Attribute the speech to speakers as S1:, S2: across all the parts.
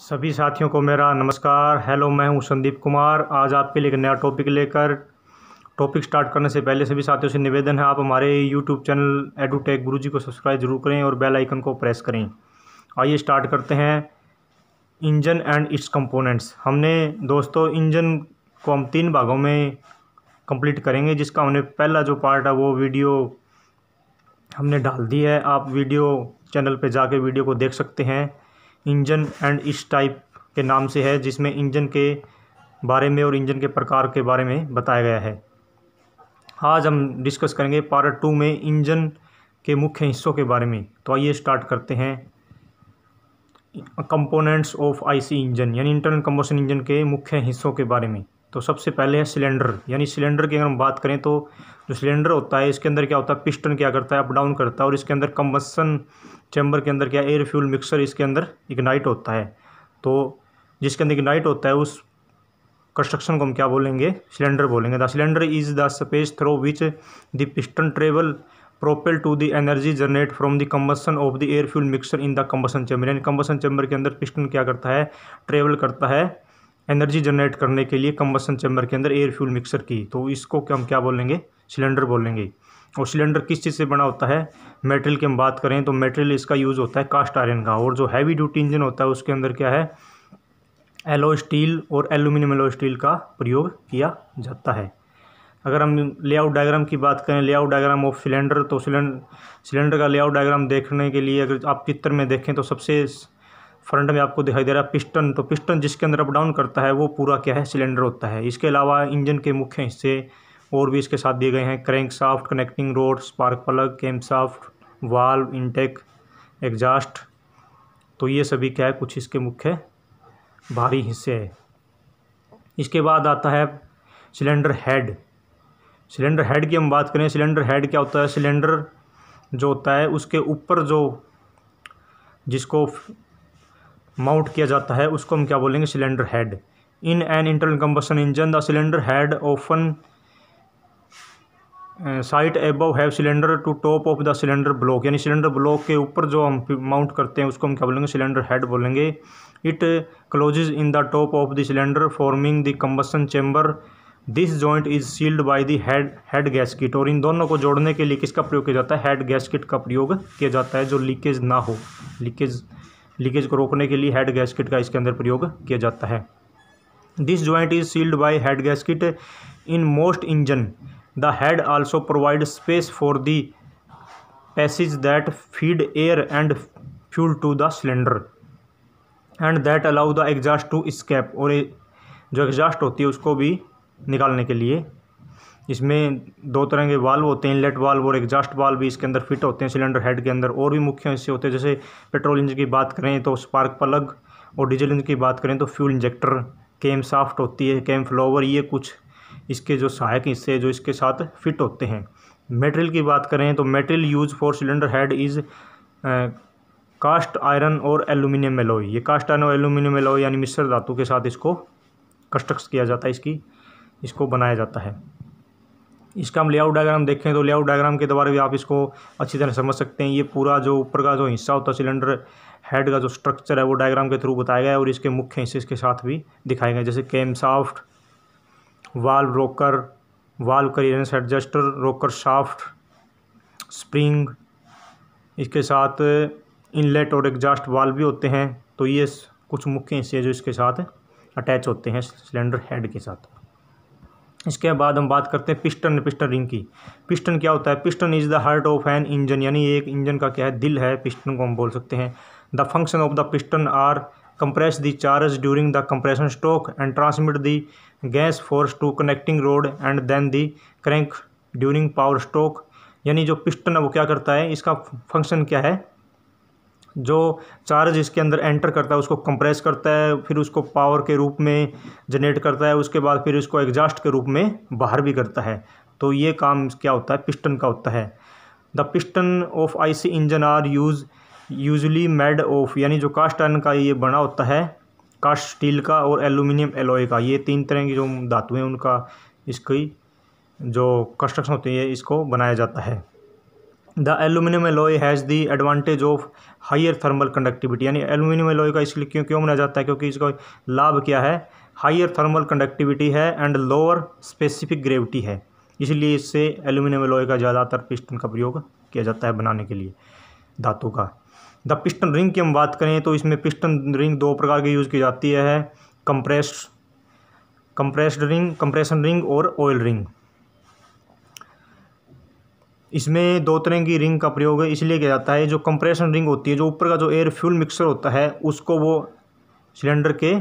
S1: सभी साथियों को मेरा नमस्कार हेलो मैं हूं संदीप कुमार आज आपके लिए एक नया टॉपिक लेकर टॉपिक स्टार्ट करने से पहले सभी साथियों से निवेदन है आप हमारे यूट्यूब चैनल एडूटेक गुरुजी को सब्सक्राइब जरूर करें और बेल आइकन को प्रेस करें आइए स्टार्ट करते हैं इंजन एंड इट्स कंपोनेंट्स हमने दोस्तों इंजन को हम तीन भागों में कंप्लीट करेंगे जिसका हमने पहला जो पार्ट है वो वीडियो हमने डाल दी है आप वीडियो चैनल पर जाके वीडियो को देख सकते हैं इंजन एंड इस टाइप के नाम से है जिसमें इंजन के बारे में और इंजन के प्रकार के बारे में बताया गया है आज हम डिस्कस करेंगे पार्ट टू में इंजन के मुख्य हिस्सों के बारे में तो आइए स्टार्ट करते हैं कंपोनेंट्स ऑफ आईसी इंजन यानी इंटरनल कम्बोशन इंजन के मुख्य हिस्सों के बारे में तो सबसे पहले है सिलेंडर यानी सिलेंडर की अगर हम बात करें तो जो सिलेंडर होता है इसके अंदर क्या होता है पिस्टन क्या करता है अप डाउन करता है और इसके अंदर कम्बसन चैम्बर के अंदर क्या एयर फ्यूल मिक्सर इसके अंदर इग्नाइट होता है तो जिसके अंदर इग्नाइट होता है उस कंस्ट्रक्शन को हम क्या बोलेंगे सिलेंडर बोलेंगे the cylinder is the space through which the piston travel propel to the energy generate from the combustion of the air fuel mixer in the combustion chamber यानी कम्बसन चैम्बर के अंदर piston क्या करता है travel करता है energy generate करने के लिए कम्बसन चैम्बर के अंदर एयर फ्यूल मिक्सर की तो इसको हम क्या बोलेंगे सिलेंडर बोलेंगे और सिलेंडर किस चीज़ से बना होता है मेटेरियल की हम बात करें तो मेटेरियल इसका यूज़ होता है कास्ट आयरन का और जो हैवी ड्यूटी इंजन होता है उसके अंदर क्या है एलो स्टील और एल्यूमिनियम एलो स्टील का प्रयोग किया जाता है अगर हम लेआउट डायग्राम की बात करें लेआउट डायग्राम ऑफ सिलेंडर तो सिलेंडर सिलेंडर का लेआउट डायग्राम देखने के लिए अगर आप चित्र में देखें तो सबसे फ्रंट में आपको दिखाई दे रहा है पिस्टन तो पिस्टन जिसके अंदर अप डाउन करता है वो पूरा क्या है सिलेंडर होता है इसके अलावा इंजन के मुख्य हिस्से और भी इसके साथ दिए गए हैं crankshaft connecting rod spark plug camshaft valve intake exhaust तो ये सभी क्या है कुछ इसके मुख्य भारी हिस्से है इसके बाद आता है सिलेंडर हेड सिलेंडर हेड की हम बात करें सिलेंडर हेड क्या होता है सिलेंडर जो होता है उसके ऊपर जो जिसको माउंट किया जाता है उसको हम क्या बोलेंगे cylinder head in an internal combustion engine the cylinder head often sits above have cylinder to top of the cylinder block यानी सिलेंडर ब्लॉक के ऊपर जो हम माउंट करते हैं उसको हम क्या बोलेंगे सिलेंडर हेड बोलेंगे it closes in the top of the cylinder forming the combustion chamber this joint is sealed by the head head gasket और इन दोनों को जोड़ने के लिए किसका प्रयोग किया जाता है हेड गैसकिट का प्रयोग किया जाता है जो लीकेज ना हो लीकेज लीकेज को रोकने के लिए हेड गैसकिट का इसके अंदर प्रयोग किया जाता है this joint is sealed by head gasket in most engine the head also provide space for the passage that feed air and fuel to the cylinder and that allow the exhaust to escape और जो exhaust होती है उसको भी निकालने के लिए इसमें दो तरह के वाल्व होते हैं इनलेट वाल्व और एग्जॉस्ट वाल्व भी इसके अंदर फिट होते हैं सिलेंडर हेड के अंदर और भी मुख्य हिस्से होते हैं जैसे पेट्रोल इंजन की बात करें तो स्पार्क प्लग और डीजल इंजन की बात करें तो फ्यूल इंजेक्टर कैम साफ्ट होती है कैम फ्लोवर ये कुछ इसके जो सहायक हिस्से जो इसके साथ फिट होते हैं मेटेरियल की बात करें तो material use for cylinder head is cast iron और एल्यूमिनियम एलोई ये कास्ट आयरन और एल्यूमिनियम एलोई यानी मिश्र धातु के साथ इसको कंस्ट्रक्ट किया जाता है इसकी इसको बनाया जाता है इसका हम लेआउट डायग्राम देखें तो लेआउट डायग्राम के द्वारा भी आप इसको अच्छी तरह समझ सकते हैं ये पूरा जो ऊपर का जो हिस्सा होता है सिलेंडर हेड का जो स्ट्रक्चर है वो डायग्राम के थ्रू बताया गया है और इसके मुख्य हिस्से इसके साथ भी दिखाए गए जैसे cam shaft valve rocker valve clearance adjuster rocker shaft spring इसके साथ इनलेट और एग्जास्ट वाल भी होते हैं तो ये कुछ मुख्य हिस्से जो इसके साथ अटैच होते हैं सिलेंडर हेड के साथ इसके बाद हम बात करते हैं पिस्टन पिस्टन रिंग की पिस्टन क्या होता है piston is the heart of an engine यानी एक इंजन का क्या है दिल है पिस्टन को हम बोल सकते हैं the function of the piston are compress the charge during the compression stroke and transmit the gas force to connecting rod and then the crank during power stroke यानी जो पिस्टन है वो क्या करता है इसका फंक्शन क्या है जो चार्ज इसके अंदर एंटर करता है उसको कंप्रेस करता है फिर उसको पावर के रूप में जनरेट करता है उसके बाद फिर इसको एग्जास्ट के रूप में बाहर भी करता है तो ये काम क्या होता है पिस्टन का होता है the piston of IC engine are use usually made of यानी जो कास्ट आयरन का ये बना होता है कास्ट स्टील का और एलुमिनियम एलोए का ये तीन तरह की जो धातु हैं उनका इसकी जो कंस्ट्रक्शन होती है इसको बनाया जाता है the aluminium alloy has the advantage of higher thermal conductivity यानी एलुमिनियम एलोई का इसलिए क्यों क्यों माना जाता है क्योंकि इसका लाभ क्या है हाइयर थर्मल कंडक्टिविटी है एंड लोअर स्पेसिफिक ग्रेविटी है इसलिए इससे एलुमिनियम एलोई का ज़्यादातर पिस्टन का प्रयोग किया जाता है बनाने के लिए धातु का द पिस्टन रिंग की हम बात करें तो इसमें पिस्टन रिंग दो प्रकार की यूज़ की जाती है compressed compressed ring compression ring और ऑयल रिंग इसमें दो तरह की रिंग का प्रयोग इसलिए किया जाता है जो कंप्रेशन रिंग होती है जो ऊपर का जो एयर फ्यूल मिक्सर होता है उसको वो सिलेंडर के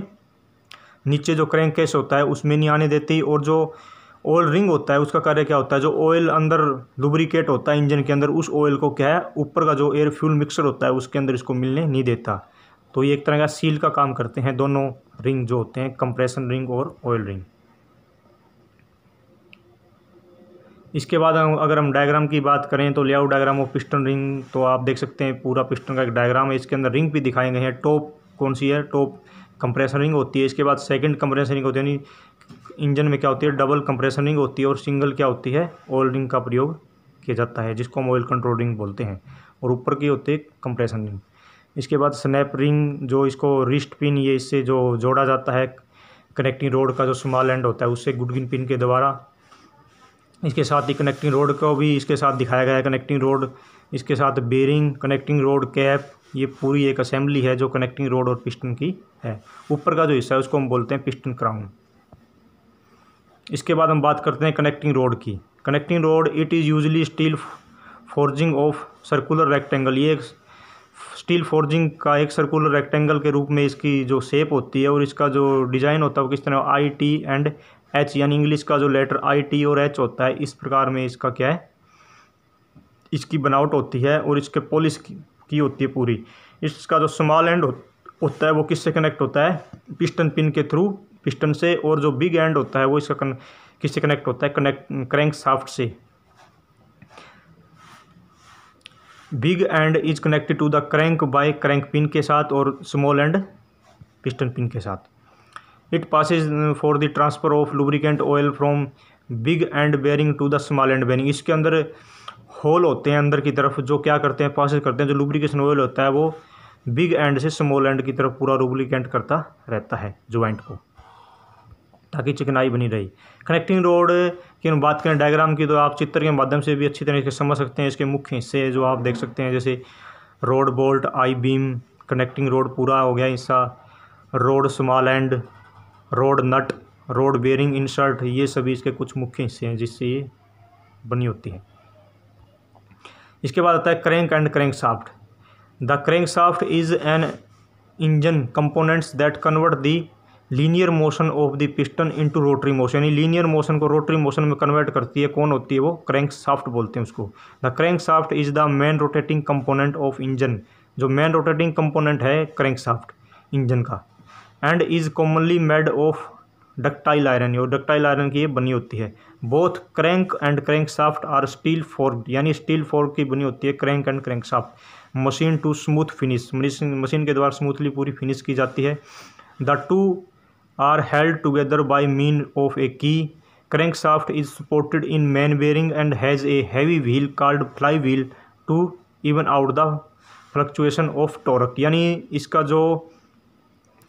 S1: नीचे जो क्रैंक केस होता है उसमें नहीं आने देती और जो ऑयल रिंग होता है उसका कार्य क्या होता है जो ऑयल अंदर लुब्रिकेट होता है इंजन के अंदर उस ऑयल को क्या है ऊपर का जो एयर फ्यूल मिक्सर होता है उसके अंदर इसको मिलने नहीं देता तो ये एक तरह का सील का काम करते हैं दोनों रिंग जो होते हैं कंप्रेशन रिंग और ऑयल रिंग इसके बाद अगर हम डायग्राम की बात करें तो layout diagram of piston ring तो आप देख सकते हैं पूरा पिस्टन का एक डायग्राम है इसके अंदर रिंग भी दिखाई गई है टॉप कौन सी है टॉप कंप्रेसर रिंग होती है इसके बाद सेकंड कंप्रेसर रिंग होती है यानी इंजन में क्या होती है डबल कंप्रेसर रिंग होती है और सिंगल क्या होती है ऑयल रिंग का प्रयोग किया जाता है जिसको हम ऑयल कंट्रोल रिंग बोलते हैं और ऊपर की होती है कंप्रेशन रिंग इसके बाद स्नैप रिंग जो इसको रिस्ट पिन ये इससे जो जोड़ा जाता है कनेक्टिंग रोड का जो स्मॉल एंड होता है उससे गुडगिन पिन के द्वारा इसके साथ ही कनेक्टिंग रोड को भी इसके साथ दिखाया गया है कनेक्टिंग रोड इसके साथ बेरिंग कनेक्टिंग रोड कैप ये पूरी एक असेंबली है जो कनेक्टिंग रोड और पिस्टन की है ऊपर का जो हिस्सा है उसको हम बोलते हैं पिस्टन क्राउन इसके बाद हम बात करते हैं कनेक्टिंग रोड की connecting rod it is usually steel forging of circular rectangle ये एक स्टील फोर्जिंग का एक सर्कुलर रेक्टेंगल के रूप में इसकी जो शेप होती है और इसका जो डिज़ाइन होता है वो किस तरह आई टी एंड एच यानी इंग्लिश का जो लेटर आई टी और एच होता है इस प्रकार में इसका क्या है इसकी बनावट होती है और इसके पॉलिश की होती है पूरी इसका जो स्मॉल एंड होता है वो किससे कनेक्ट होता है पिस्टन पिन के थ्रू पिस्टन से और जो बिग एंड होता है वो इसका कन, किससे कनेक्ट होता है कनेक्ट क्रैंक साफ्ट से big end is connected to the crank by crank pin के साथ और स्मॉल एंड पिस्टन पिन के साथ it pass for the transfer of lubricant oil from big end bearing to the small end bearing इसके अंदर whole होते हैं अंदर की तरफ जो क्या करते हैं पासिस करते हैं जो लुब्रिकेशन ऑयल होता है वो बिग एंड से स्मॉल एंड की तरफ पूरा लुब्रिकेंट करता रहता है ज्वाइंट को ताकि चिकनाई बनी रही कनेक्टिंग रोड की हम बात करें डायग्राम की तो आप चित्र के माध्यम से भी अच्छी तरह से समझ सकते हैं इसके मुख्य हिस्से जो आप देख सकते हैं जैसे rod bolt I beam connecting rod पूरा हो गया हिस्सा rod small end rod nut rod bearing insert ये सभी इसके कुछ मुख्य हिस्से हैं जिससे ये बनी होती है इसके बाद आता है crank and crankshaft the crankshaft is an engine components that convert the linear motion of the piston into rotary motion यानी लीनियर मोशन को रोटरी मोशन में कन्वर्ट करती है कौन होती है वो क्रैंक साफ्ट बोलते हैं उसको the crankshaft is the main rotating component of engine जो मेन रोटेटिंग कंपोनेंट है क्रैंक साफ्ट इंजन का and is commonly made of ductile iron और डक्टाइल आयरन की ये बनी होती है both crank and crankshaft are steel forge यानी स्टील फोर्क की बनी होती है crank and crankshaft machine to smooth finish machine के द्वारा स्मूथली पूरी फिनिश की जाती है the two are held together by mean of a key crankshaft is supported in main bearing and has a heavy wheel called fly wheel to even out the fluctuation of torque यानी इसका जो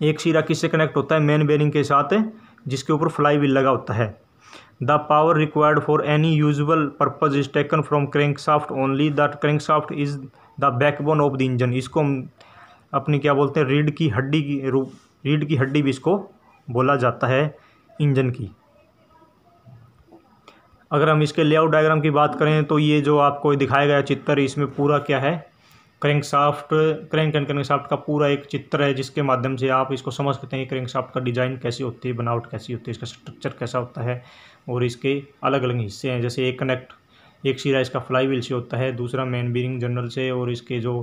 S1: एक सिरा किससे connect होता है main bearing के साथ जिसके ऊपर फ्लाई व्हील लगा होता है the power required for any useful purpose is taken from crankshaft only the crank crankshaft is the backbone of the engine इसको हम अपनी क्या बोलते हैं रीढ़ की हड्डी की रूप रीढ़ की हड्डी भी इसको बोला जाता है इंजन की अगर हम इसके लेआउट डायग्राम की बात करें तो ये जो आपको दिखाया गया चित्र इसमें पूरा क्या है crankshaft crank and crankshaft का पूरा एक चित्र है जिसके माध्यम से आप इसको समझ सकते हैं कि क्रेंक साफ्ट का डिज़ाइन कैसी होती है बनावट कैसी होती है इसका स्ट्रक्चर कैसा होता है और इसके अलग अलग हिस्से हैं जैसे एक कनेक्ट एक सिरा इसका फ्लाई व्हील से होता है दूसरा मेन बीरिंग जनरल से और इसके जो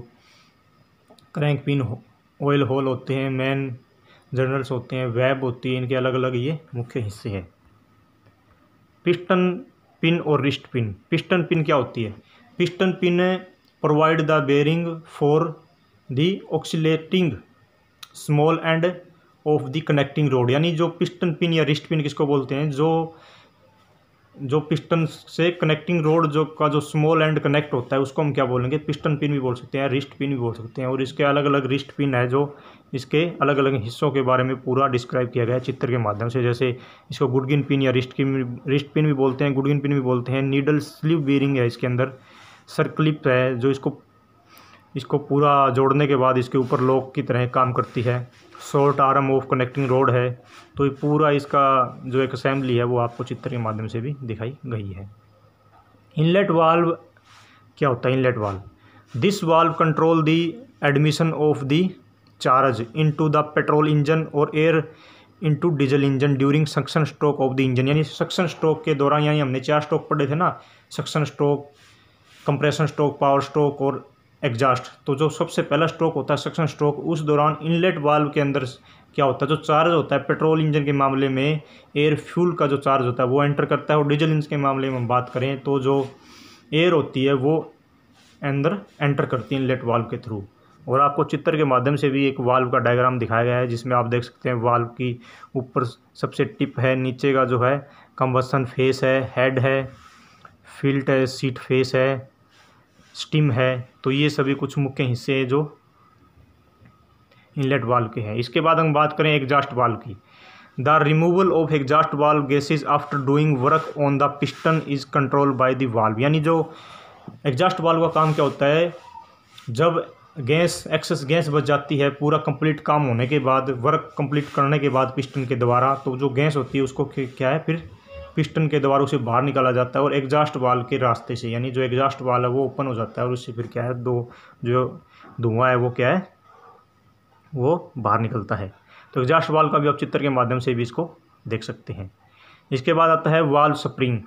S1: क्रैंक पिन ऑयल होल होते हैं मेन जनरल्स होते हैं वेब होती है इनके अलग अलग ये मुख्य हिस्से हैं पिस्टन पिन और रिस्ट पिन पिस्टन पिन क्या होती है piston pin provide the bearing for the oscillating small end of the connecting rod यानी जो पिस्टन पिन या रिस्ट पिन किसको बोलते हैं जो जो पिस्टन से कनेक्टिंग रोड जो का जो स्मॉल एंड कनेक्ट होता है उसको हम क्या बोलेंगे पिस्टन पिन भी बोल सकते हैं रिस्ट पिन भी बोल सकते हैं और इसके अलग अलग रिस्ट पिन है जो इसके अलग अलग हिस्सों के बारे में पूरा डिस्क्राइब किया गया है चित्र के माध्यम से जैसे इसको गुडगिन पिन या रिस्ट की रिस्ट पिन भी बोलते हैं गुडगिन पिन भी बोलते हैं नीडल स्लीव बीरिंग है इसके अंदर सरक्लिप है जो इसको इसको पूरा जोड़ने के बाद इसके ऊपर लॉक की तरह काम करती है short arm of connecting road है तो ये पूरा इसका जो एक असेंबली है वो आपको चित्र के माध्यम से भी दिखाई गई है इनलेट वाल्व क्या होता है inlet valve this valve control the admission of the charge into the petrol engine और air into diesel engine during suction stroke of the engine यानी सक्शन स्ट्रोक के दौरान यानी हमने चार स्ट्रोक पढ़े थे ना suction stroke compression stroke power stroke और एग्जास्ट तो जो सबसे पहला स्ट्रोक होता है सक्शन स्ट्रोक उस दौरान इनलेट वाल्व के अंदर क्या होता है जो चार्ज होता है पेट्रोल इंजन के मामले में एयर फ्यूल का जो चार्ज होता है वो एंटर करता है और डीजल इंजन के मामले में हम बात करें तो जो एयर होती है वो अंदर एंटर करती है इनलेट वाल्व के थ्रू और आपको चित्र के माध्यम से भी एक वाल्व का डायग्राम दिखाया गया है जिसमें आप देख सकते हैं वाल्व की ऊपर सबसे टिप है नीचे का जो है कम्बसन फेस है हेड है फिल्ट है सीट फेस है स्टीम है तो ये सभी कुछ मुख्य हिस्से हैं जो इनलेट वाल्व के हैं इसके बाद हम बात करें एग्जास्ट वाल्व की the removal of exhaust valve gases after doing work on the piston is control by the valve यानी जो एग्जास्ट वाल्व का काम क्या होता है जब गैस एक्सेस गैस बच जाती है पूरा कंप्लीट काम होने के बाद वर्क कंप्लीट करने के बाद पिस्टन के द्वारा तो जो गैस होती है उसको क्या है फिर पिस्टन के द्वारा उसे बाहर निकाला जाता है और एग्जास्ट वाल के रास्ते से यानी जो एग्जास्ट वाल है वो ओपन हो जाता है और उससे फिर क्या है दो जो धुआं है वो क्या है वो बाहर निकलता है तो एग्जास्ट वाल का भी आप चित्र के माध्यम से भी इसको देख सकते हैं इसके बाद आता है वाल्व स्प्रिंग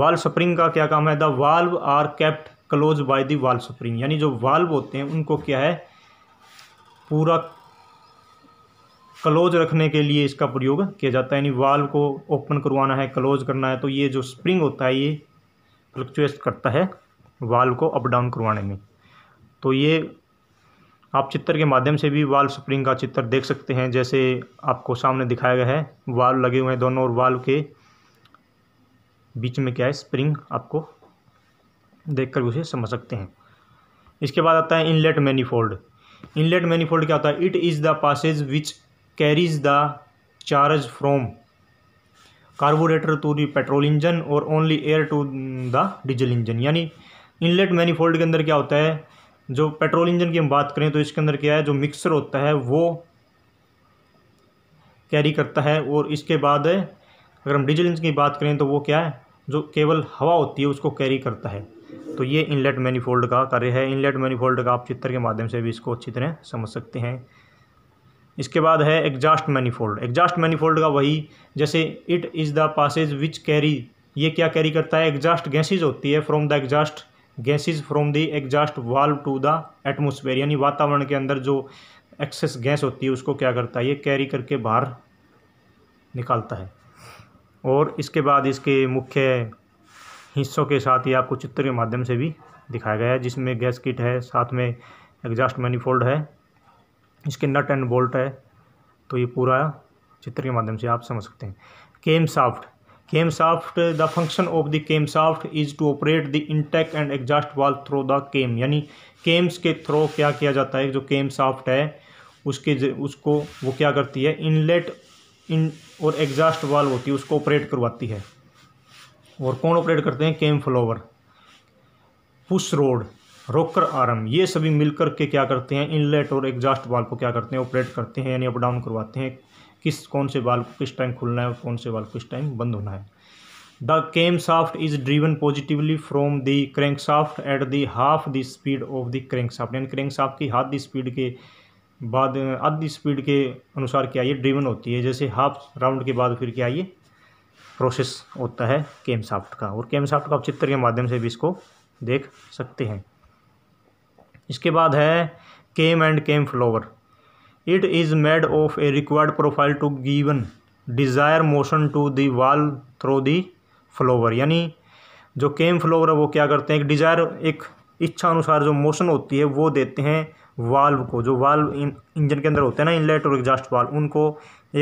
S1: वाल्व स्प्रिंग का क्या काम है the valve are kept close by the spring यानी जो वाल्व होते हैं उनको क्या है पूरा क्लोज रखने के लिए इसका प्रयोग किया जाता है यानी वाल्व को ओपन करवाना है क्लोज करना है तो ये जो स्प्रिंग होता है ये फ्लक्चुएट करता है वाल्व को अप डाउन करवाने में तो ये आप चित्र के माध्यम से भी वाल्व स्प्रिंग का चित्र देख सकते हैं जैसे आपको सामने दिखाया गया है वाल्व लगे हुए हैं दोनों और वाल्व के बीच में क्या है स्प्रिंग आपको देखकर उसे समझ सकते हैं इसके बाद आता है इनलेट मैनीफोल्ड इनलेट मैनीफोल्ड क्या होता है it is the passage which carries the charge from carburettor to the petrol engine और only air to the diesel engine यानी इनलेट मैनीफोल्ड के अंदर क्या होता है जो पेट्रोल इंजन की हम बात करें तो इसके अंदर क्या है जो मिक्सर होता है वो कैरी करता है और इसके बाद अगर हम डीजल इंजन की बात करें तो वो क्या है जो केवल हवा होती है उसको कैरी करता है तो ये इनलेट मैनीफोल्ड का कार्य है इनलेट मैनीफोल्ड का आप चित्र के माध्यम से भी इसको अच्छी तरह समझ सकते हैं इसके बाद है एग्जास्ट मैनीफोल्ड एग्जास्ट मैनीफोल्ड का वही जैसे it is the passage which carry ये क्या कैरी करता है एग्जास्ट गैसेज होती है from the exhaust gases from the exhaust valve to the atmosphere यानी वातावरण के अंदर जो एक्सेस गैस होती है उसको क्या करता है ये कैरी करके बाहर निकालता है और इसके बाद इसके मुख्य हिस्सों के साथ ही आपको चित्र के माध्यम से भी दिखाया गया है जिसमें गैस किट है साथ में एग्जास्ट मैनीफोल्ड है इसके नट एंड बोल्ट है तो ये पूरा चित्र के माध्यम से आप समझ सकते हैं cam shaft cam shaft the function of the cam shaft is to operate the intake and exhaust valve through the cam यानी केम्स के थ्रो क्या किया जाता है जो केम साफ्ट है उसके उसको वो क्या करती है इनलेट इन और एग्जास्ट वाल होती है उसको ऑपरेट करवाती है और कौन ऑपरेट करते हैं cam follower push rod rocker arm ये सभी मिलकर के क्या करते हैं इनलेट और एग्जास्ट बाल को क्या करते हैं ऑपरेट करते हैं यानी अप डाउन करवाते हैं किस कौन से बाल को किस टाइम खुलना है और कौन से बाल को किस टाइम बंद होना है the cam shaft is driven positively from the crank shaft at the half the speed of the crank shaft यानी क्रेंक साफ्ट की हाथ द स्पीड के बाद आधी स्पीड के अनुसार क्या ये ड्रीवन होती है जैसे हाफ राउंड के बाद फिर क्या ये प्रोसेस होता है केम साफ्ट का और केम साफ्ट का आप चित्र के माध्यम से भी इसको देख सकते हैं इसके बाद है cam and cam follower it is made of a required profile to given desire motion to the valve through the flower यानी जो केम फ्लोवर है वो क्या करते हैं एक डिज़ायर एक इच्छा अनुसार जो मोशन होती है वो देते हैं वाल्व को जो वाल्व इंजन के अंदर होते हैं ना इनलेट और एग्जास्ट वाल्व उनको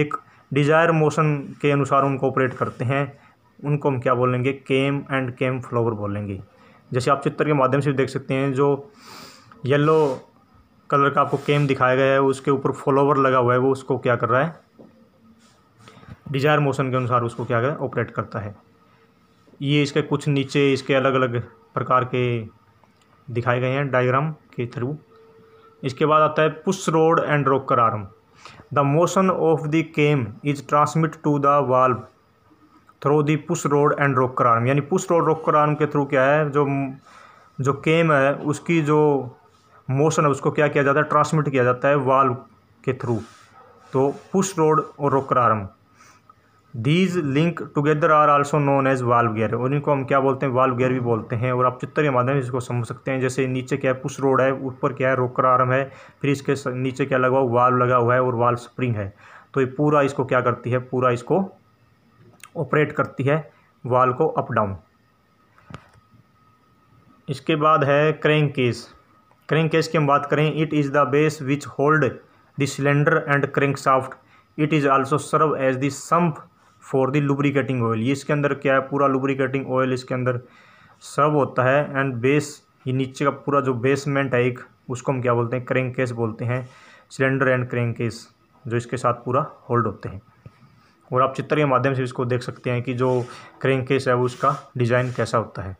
S1: एक डिज़ायर मोशन के अनुसार उनको ऑपरेट करते हैं उनको हम क्या बोलेंगे केम एंड केम फ्लोवर बोलेंगे जैसे आप चित्र के माध्यम से देख सकते हैं जो येलो कलर का आपको केम दिखाया गया है उसके ऊपर फॉलोवर लगा हुआ है वो उसको क्या कर रहा है डिजायर मोशन के अनुसार उसको क्या है ऑपरेट करता है ये इसके कुछ नीचे इसके अलग अलग प्रकार के दिखाए गए हैं डायग्राम के थ्रू इसके बाद आता है push rod and rocker arm the motion of the cam is transmit to the valve through the push rod and rocker arm यानी पुश रोड रोकर आर्म के थ्रू क्या है जो जो केम है उसकी जो मोशन है उसको क्या किया जाता है ट्रांसमिट किया जाता है वाल्व के थ्रू तो पुश रोड और rocker arm these link together are also known as valve gear और इनको हम क्या बोलते हैं वाल्व गियर भी बोलते हैं और आप चित्र के माध्यम से इसको समझ सकते हैं जैसे नीचे क्या है पुश रोड है ऊपर क्या है रोकर आर्म है फिर इसके नीचे क्या लगा हुआ वाल्व लगा हुआ है और वाल्व स्प्रिंग है तो ये पूरा इसको क्या करती है पूरा इसको ऑपरेट करती है वाल को अप डाउन इसके बाद है क्रैंक केस क्रिंक केस की हम बात करें it is the base which hold the cylinder and crank shaft it is also serve as the sump for the lubricating oil ये इसके अंदर क्या है पूरा लुब्रिकेटिंग ऑयल इसके अंदर सर्व होता है एंड बेस ये नीचे का पूरा जो बेसमेंट है एक उसको हम क्या बोलते हैं क्रेंक केस बोलते हैं सिलेंडर एंड क्रेंक केस जो इसके साथ पूरा होल्ड होते हैं और आप चित्र के माध्यम से इसको देख सकते हैं कि जो क्रेंक केस है उसका डिज़ाइन कैसा होता है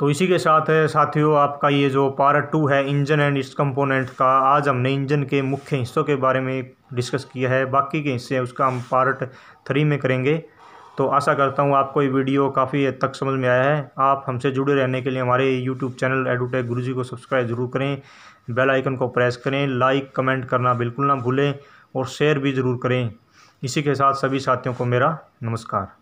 S1: तो इसी के साथ है साथियों आपका ये जो पार्ट टू है इंजन एंड इस कंपोनेंट का आज हमने इंजन के मुख्य हिस्सों के बारे में डिस्कस किया है बाकी के हिस्से उसका हम पार्ट थ्री में करेंगे तो आशा करता हूँ आपको ये वीडियो काफ़ी हद तक समझ में आया है आप हमसे जुड़े रहने के लिए हमारे यूट्यूब चैनल एडोटेक गुरु को सब्सक्राइब जरूर करें बेल आइकन को प्रेस करें लाइक कमेंट करना बिल्कुल ना भूलें और शेयर भी ज़रूर करें इसी के साथ सभी साथियों को मेरा नमस्कार